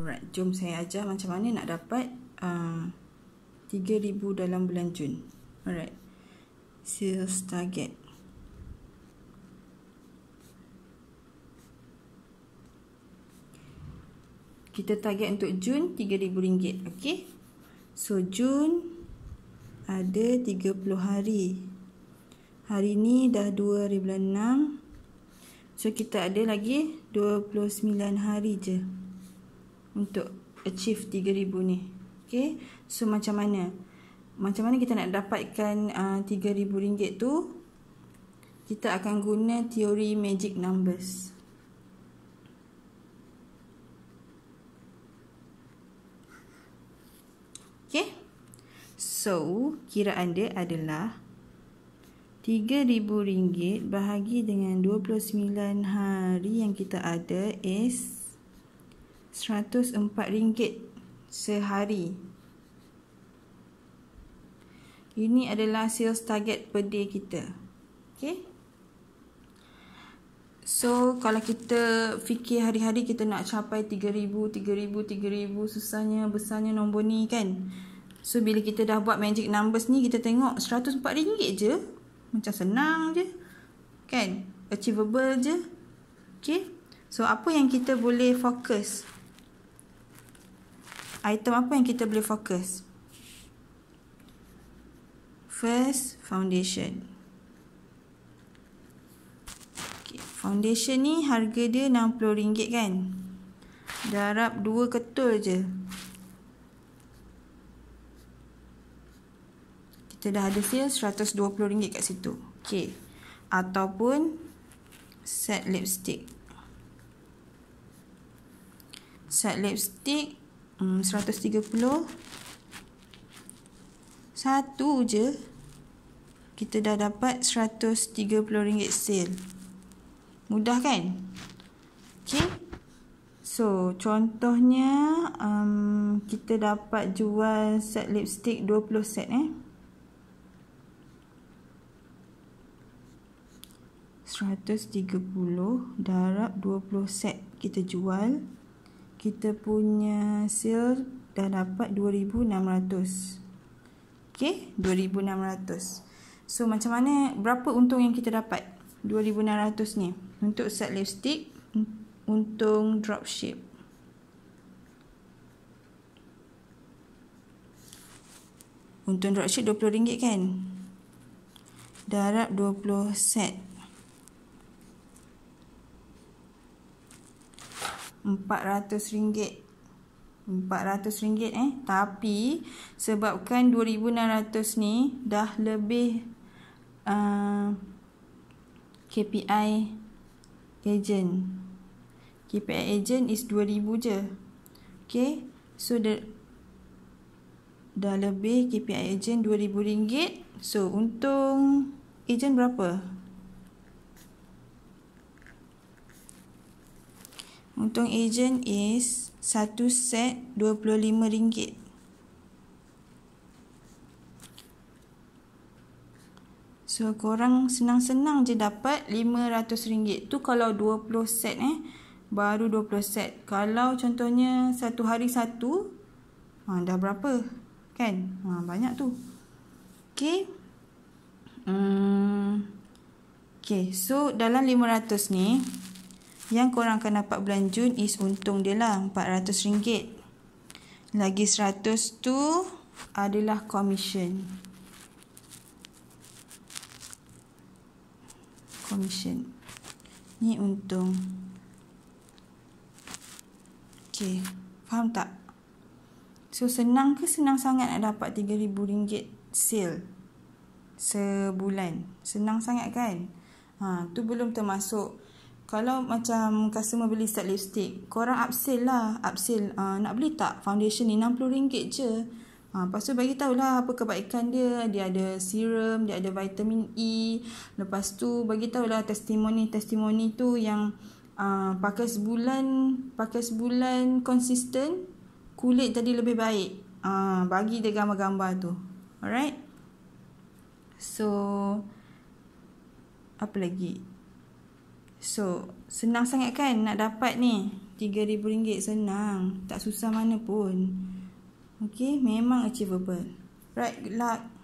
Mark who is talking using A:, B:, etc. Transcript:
A: Alright, jom saya ajar macam mana nak dapat uh, 3000 dalam bulan Jun. Alright. Sales target. Kita target untuk Jun RM3,000. Okay. So, Jun ada 30 hari. Hari ni dah 2 bulan 6. So, kita ada lagi 29 hari je untuk achieve 3000 ni. Okay. So macam mana? Macam mana kita nak dapatkan uh, RM3,000 ringgit tu? Kita akan guna teori magic numbers. Okay. So, kira anda adalah rm ringgit bahagi dengan 29 hari yang kita ada is 1,000. 104 ringgit sehari. Ini adalah sales target per day kita. Okay. So, kalau kita fikir hari-hari kita nak capai 3,000, 3,000, 3,000 susahnya, besarnya nombor ni kan. So, bila kita dah buat magic numbers ni, kita tengok 104 ringgit je. Macam senang je. Kan? Achievable je. Okay. So, apa yang kita boleh fokus? item apa yang kita boleh fokus first foundation okay, foundation ni harga dia RM60 kan darab dua ketul je kita dah ada sale RM120 kat situ Okay, ataupun set lipstick set lipstick 130 hmm, satu je kita dah dapat 130 ringgit sale mudah kan ok so contohnya um, kita dapat jual set lipstick 20 set eh 130 darab 20 set kita jual kita punya sale dah dapat 2600. Okey, 2600. So macam mana berapa untung yang kita dapat? 2600 ni untuk set lipstick untung dropship. Untung dropship RM20 kan? Darab 20 set. RM400 RM400 eh tapi sebabkan 2600 ni dah lebih uh, KPI agent KPI agent is 2000 je Okay so the dah lebih KPI agent RM2000 so untung agent berapa Untung agent is satu set dua puluh lima ringgit. So korang senang-senang je dapat lima ratus ringgit Tu kalau 20 set eh. Baru dua puluh set. Kalau contohnya satu hari satu. Ha, dah berapa? Kan? Ha, banyak tu. Okay. Hmm. Okay. So dalam lima ratus ni yang korang akan dapat bulan Jun is untung dia lah RM400. Lagi RM100 tu adalah komisen. Komisen Ni untung. Okay. Faham tak? So senang ke senang sangat nak dapat RM3,000 sale sebulan? Senang sangat kan? Ha, tu belum termasuk kalau macam customer beli set lipstick, korang upsell lah. Upsell, uh, nak beli tak foundation ni RM60 je. Ha, lepas tu bagi tahulah apa kebaikan dia. Dia ada serum, dia ada vitamin E. Lepas tu bagi tahulah testimoni-testimoni tu yang uh, pakai sebulan, pakai sebulan konsisten kulit jadi lebih baik. Uh, bagi dia gambar-gambar tu. Alright? So apa lagi? So, senang sangat kan nak dapat ni RM3,000 senang Tak susah mana pun Okay, memang achievable Right, good luck